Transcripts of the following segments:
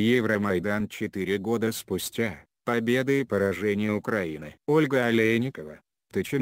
Евромайдан 4 года спустя, победы и поражения Украины. Ольга Олейникова, Тыч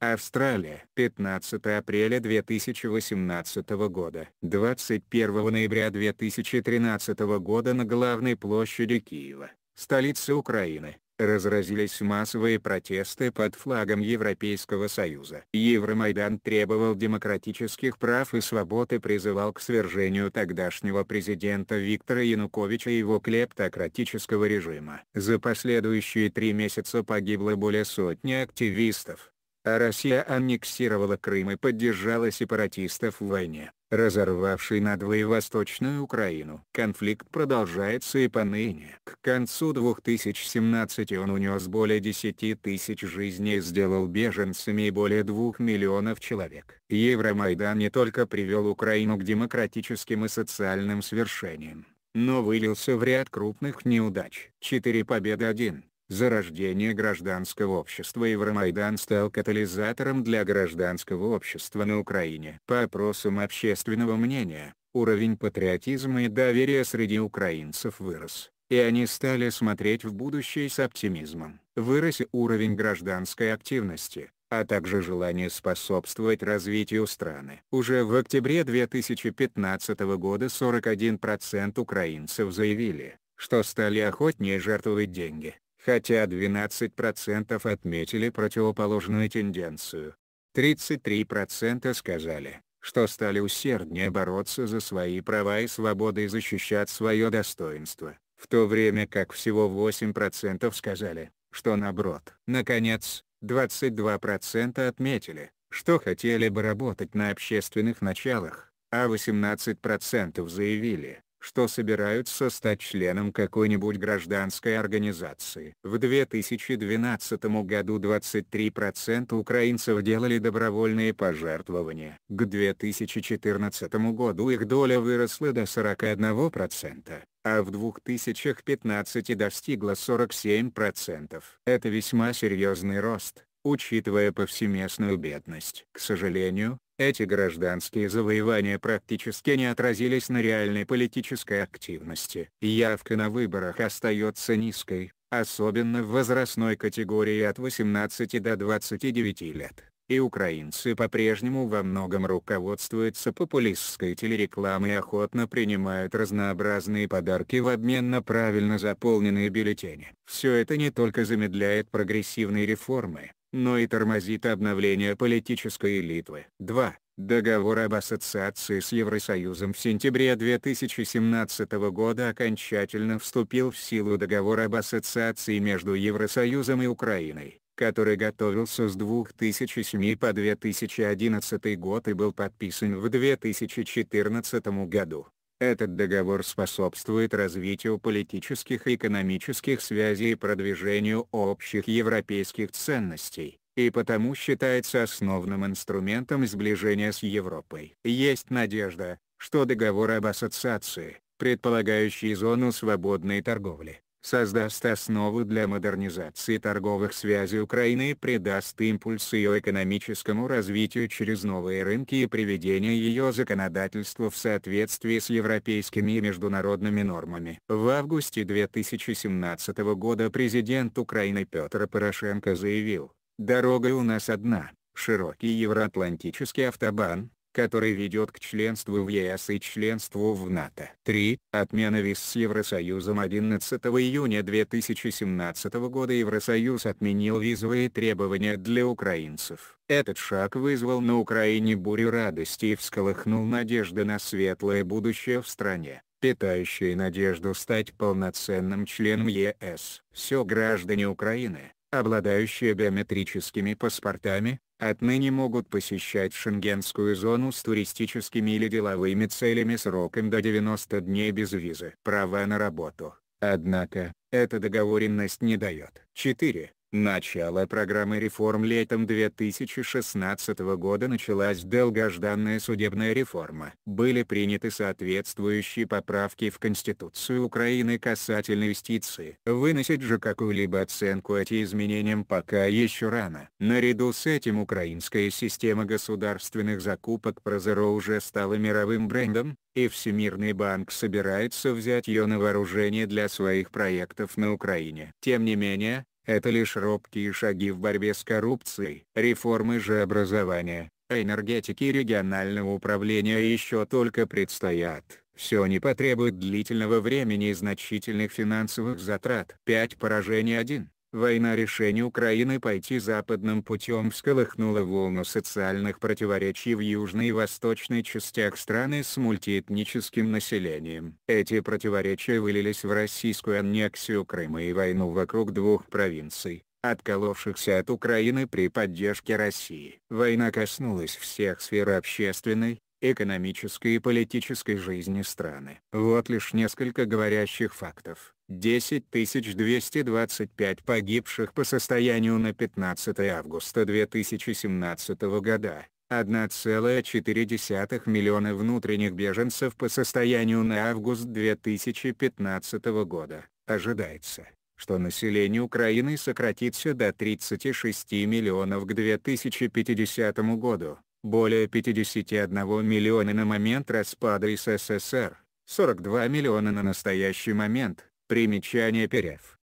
Австралия. 15 апреля 2018 года. 21 ноября 2013 года на главной площади Киева, столице Украины, разразились массовые протесты под флагом Европейского Союза. Евромайдан требовал демократических прав и свобод и призывал к свержению тогдашнего президента Виктора Януковича и его клептократического режима. За последующие три месяца погибло более сотни активистов. А Россия аннексировала Крым и поддержала сепаратистов в войне разорвавший надвое Восточную Украину. Конфликт продолжается и поныне. К концу 2017 он унес более 10 тысяч жизней и сделал беженцами более 2 миллионов человек. Евромайдан не только привел Украину к демократическим и социальным свершениям, но вылился в ряд крупных неудач. 4 победы 1 Зарождение гражданского общества Евромайдан стал катализатором для гражданского общества на Украине. По опросам общественного мнения, уровень патриотизма и доверия среди украинцев вырос, и они стали смотреть в будущее с оптимизмом. Вырос и уровень гражданской активности, а также желание способствовать развитию страны. Уже в октябре 2015 года 41% украинцев заявили, что стали охотнее жертвовать деньги, хотя 12% отметили противоположную тенденцию. 33% сказали, что стали усерднее бороться за свои права и свободы и защищать свое достоинство, в то время как всего 8% сказали, что наоборот. Наконец, 22% отметили, что хотели бы работать на общественных началах, а 18% заявили, что собираются стать членом какой-нибудь гражданской организации. В 2012 году 23% украинцев делали добровольные пожертвования. К 2014 году их доля выросла до 41% а в 2015 достигла 47%. Это весьма серьезный рост, учитывая повсеместную бедность. К сожалению, эти гражданские завоевания практически не отразились на реальной политической активности. Явка на выборах остается низкой, особенно в возрастной категории от 18 до 29 лет. И украинцы по-прежнему во многом руководствуются популистской телерекламой и охотно принимают разнообразные подарки в обмен на правильно заполненные бюллетени. Все это не только замедляет прогрессивные реформы, но и тормозит обновление политической элиты. 2. Договор об ассоциации с Евросоюзом в сентябре 2017 года окончательно вступил в силу договор об ассоциации между Евросоюзом и Украиной, который готовился с 2007 по 2011 год и был подписан в 2014 году. Этот договор способствует развитию политических и экономических связей и продвижению общих европейских ценностей, и потому считается основным инструментом сближения с Европой. Есть надежда, что договор об ассоциации, предполагающий зону свободной торговли, создаст основу для модернизации торговых связей Украины и придаст импульс ее экономическому развитию через новые рынки и приведение ее законодательства в соответствии с европейскими и международными нормами. В августе 2017 года президент Украины Петр Порошенко заявил, «Дорога у нас одна, широкий евроатлантический автобан, который ведет к членству в ЕС и членству в НАТО. 3. Отмена виз с Евросоюзом 11 июня 2017 года Евросоюз отменил визовые требования для украинцев. Этот шаг вызвал на Украине бурю радости и всколыхнул надежды на светлое будущее в стране питающие надежду стать полноценным членом ЕС. Все граждане Украины, обладающие биометрическими паспортами, отныне могут посещать шенгенскую зону с туристическими или деловыми целями сроком до 90 дней без визы. Права на работу. Однако, эта договоренность не дает. 4. Начало программы реформ летом 2016 года началась долгожданная судебная реформа. Были приняты соответствующие поправки в Конституцию Украины касательно юстиции. Выносить же какую-либо оценку эти изменениям пока еще рано. Наряду с этим украинская система государственных закупок Прозоро уже стала мировым брендом, и Всемирный банк собирается взять ее на вооружение для своих проектов на Украине. Тем не менее, это лишь робкие шаги в борьбе с коррупцией. Реформы же образования, энергетики и регионального управления еще только предстоят. Все не потребует длительного времени и значительных финансовых затрат. 5 поражений 1. Война решения Украины пойти западным путем всколыхнула волну социальных противоречий в южной и восточной частях страны с мультиэтническим населением. Эти противоречия вылились в российскую аннексию Крыма и войну вокруг двух провинций отколовшихся от Украины при поддержке России. Война коснулась всех сфер общественной, экономической и политической жизни страны. Вот лишь несколько говорящих фактов. 10225 погибших по состоянию на 15 августа 2017 года, 1,4 миллиона внутренних беженцев по состоянию на август 2015 года. Ожидается, что население Украины сократится до 36 миллионов к 2050 году, более 51 миллиона на момент распада СССР, 42 миллиона на настоящий момент – Примечание ПРФ.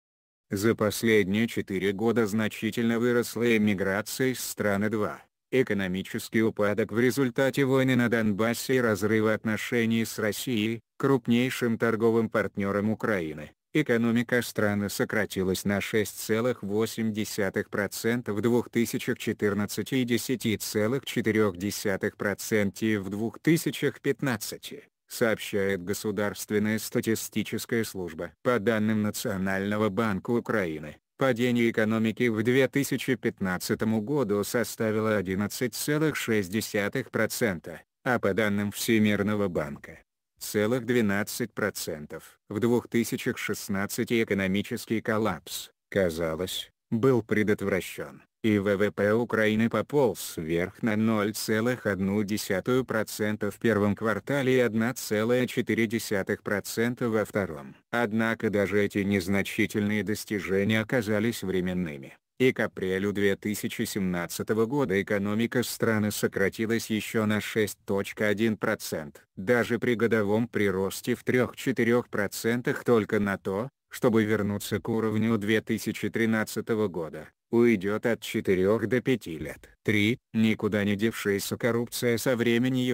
За последние четыре года значительно выросла эмиграция из страны 2. Экономический упадок в результате войны на Донбассе и разрыва отношений с Россией, крупнейшим торговым партнером Украины, экономика страны сократилась на 6,8% в 2014 и 10,4% в 2015 сообщает Государственная статистическая служба. По данным Национального банка Украины, падение экономики в 2015 году составило 11,6%, а по данным Всемирного банка целых 12%. В 2016 экономический коллапс, казалось, был предотвращен и ВВП Украины пополз вверх на 0,1% в первом квартале и 1,4% во втором. Однако даже эти незначительные достижения оказались временными. И к апрелю 2017 года экономика страны сократилась еще на 6.1%. Даже при годовом приросте в 3-4% только на то, чтобы вернуться к уровню 2013 года, уйдет от 4 до 5 лет. 3. Никуда не девшаяся коррупция со времени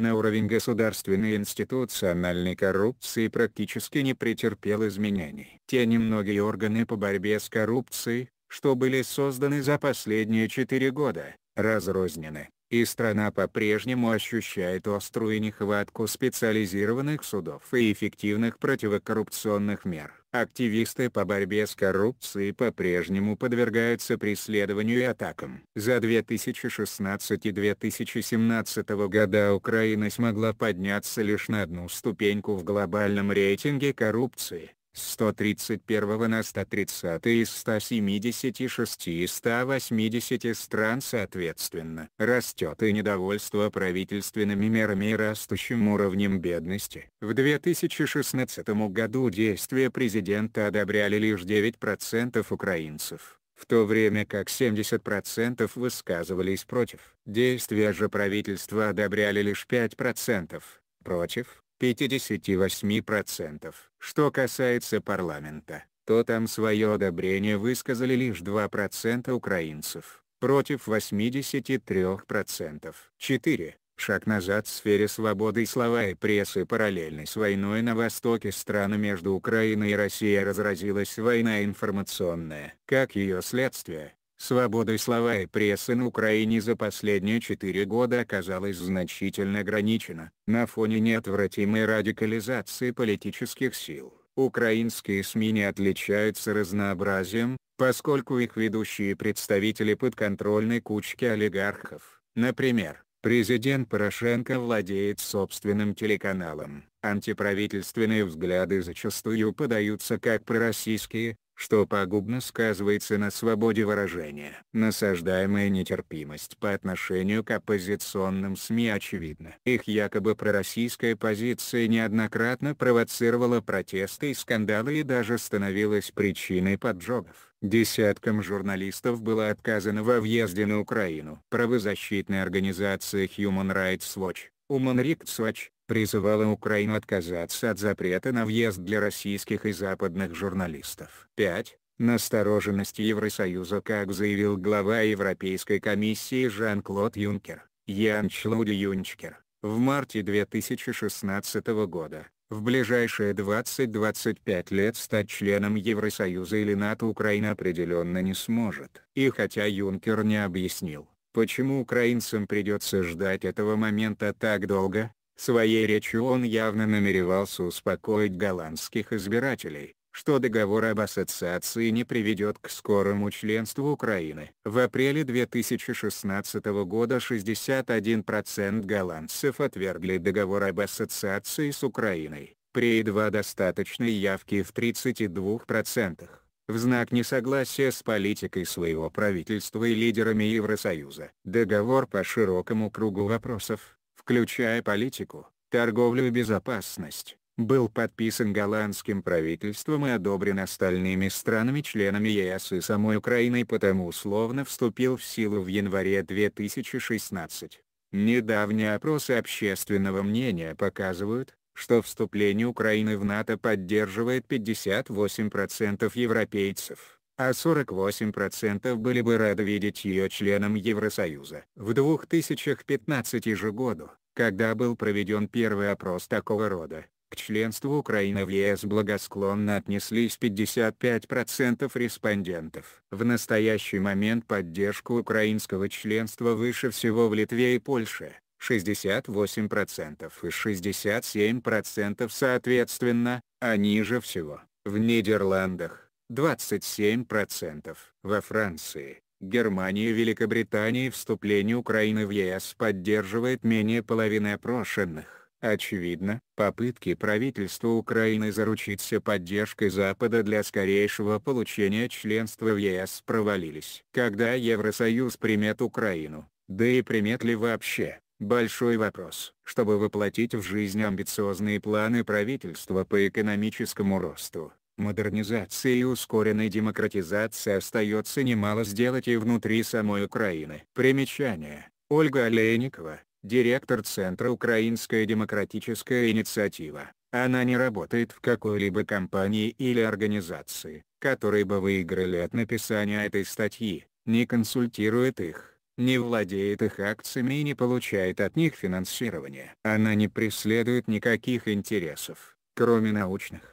на уровень государственной институциональной коррупции практически не претерпел изменений. Те немногие органы по борьбе с коррупцией, что были созданы за последние 4 года, разрознены и страна по-прежнему ощущает острую нехватку специализированных судов и эффективных противокоррупционных мер. Активисты по борьбе с коррупцией по-прежнему подвергаются преследованию и атакам. За 2016 и 2017 года Украина смогла подняться лишь на одну ступеньку в глобальном рейтинге коррупции с 131 на 130 из 176 и 180 стран соответственно. Растет и недовольство правительственными мерами и растущим уровнем бедности. В 2016 году действия президента одобряли лишь 9% украинцев в то время как 70% высказывались против. Действия же правительства одобряли лишь 5%. Против 58%. Что касается парламента, то там свое одобрение высказали лишь 2% украинцев, против 83%. 4. Шаг назад в сфере свободы слова и прессы параллельной с войной на востоке страны между Украиной и Россией разразилась война информационная. Как ее следствие, Свобода слова и прессы на Украине за последние четыре года оказалась значительно ограничена. На фоне неотвратимой радикализации политических сил, украинские СМИ не отличаются разнообразием, поскольку их ведущие представители подконтрольной кучки олигархов. Например, президент Порошенко владеет собственным телеканалом. Антиправительственные взгляды зачастую подаются как пророссийские, что пагубно сказывается на свободе выражения. Насаждаемая нетерпимость по отношению к оппозиционным СМИ очевидна. Их якобы пророссийская позиция неоднократно провоцировала протесты и скандалы и даже становилась причиной поджогов. Десяткам журналистов было отказано во въезде на Украину. Правозащитная организация Human Rights Watch, Human Rights Watch, призывала Украину отказаться от запрета на въезд для российских и западных журналистов. 5. Настороженность Евросоюза как заявил глава Европейской комиссии Жан-Клод Юнкер, Ян Члуди Юнчкер, в марте 2016 года, в ближайшие 20-25 лет стать членом Евросоюза или НАТО Украина определенно не сможет. И хотя Юнкер не объяснил, почему украинцам придется ждать этого момента так долго, Своей речью он явно намеревался успокоить голландских избирателей, что договор об ассоциации не приведет к скорому членству Украины. В апреле 2016 года 61% голландцев отвергли договор об ассоциации с Украиной, при едва достаточной явке в 32%, в знак несогласия с политикой своего правительства и лидерами Евросоюза. Договор по широкому кругу вопросов, включая политику, торговлю и безопасность, был подписан голландским правительством и одобрен остальными странами-членами ЕС и самой Украиной потому условно вступил в силу в январе 2016. Недавние опросы общественного мнения показывают, что вступление Украины в НАТО поддерживает 58% европейцев а 48% были бы рады видеть ее членом Евросоюза. В 2015 же году, когда был проведен первый опрос такого рода, к членству Украины в ЕС благосклонно отнеслись 55% респондентов. В настоящий момент поддержку украинского членства выше всего в Литве и Польше, 68% и 67% соответственно, а ниже всего, в Нидерландах, 27%, во Франции, Германии и Великобритании вступление Украины в ЕС поддерживает менее половины опрошенных. Очевидно, попытки правительства Украины заручиться поддержкой Запада для скорейшего получения членства в ЕС провалились. Когда Евросоюз примет Украину, да и примет ли вообще, большой вопрос. Чтобы воплотить в жизнь амбициозные планы правительства по экономическому росту, модернизации и ускоренной демократизации остается немало сделать и внутри самой Украины. Примечание. Ольга Олейникова, директор Центра «Украинская демократическая инициатива». Она не работает в какой-либо компании или организации, которые бы выиграли от написания этой статьи, не консультирует их, не владеет их акциями и не получает от них финансирования. Она не преследует никаких интересов, кроме научных.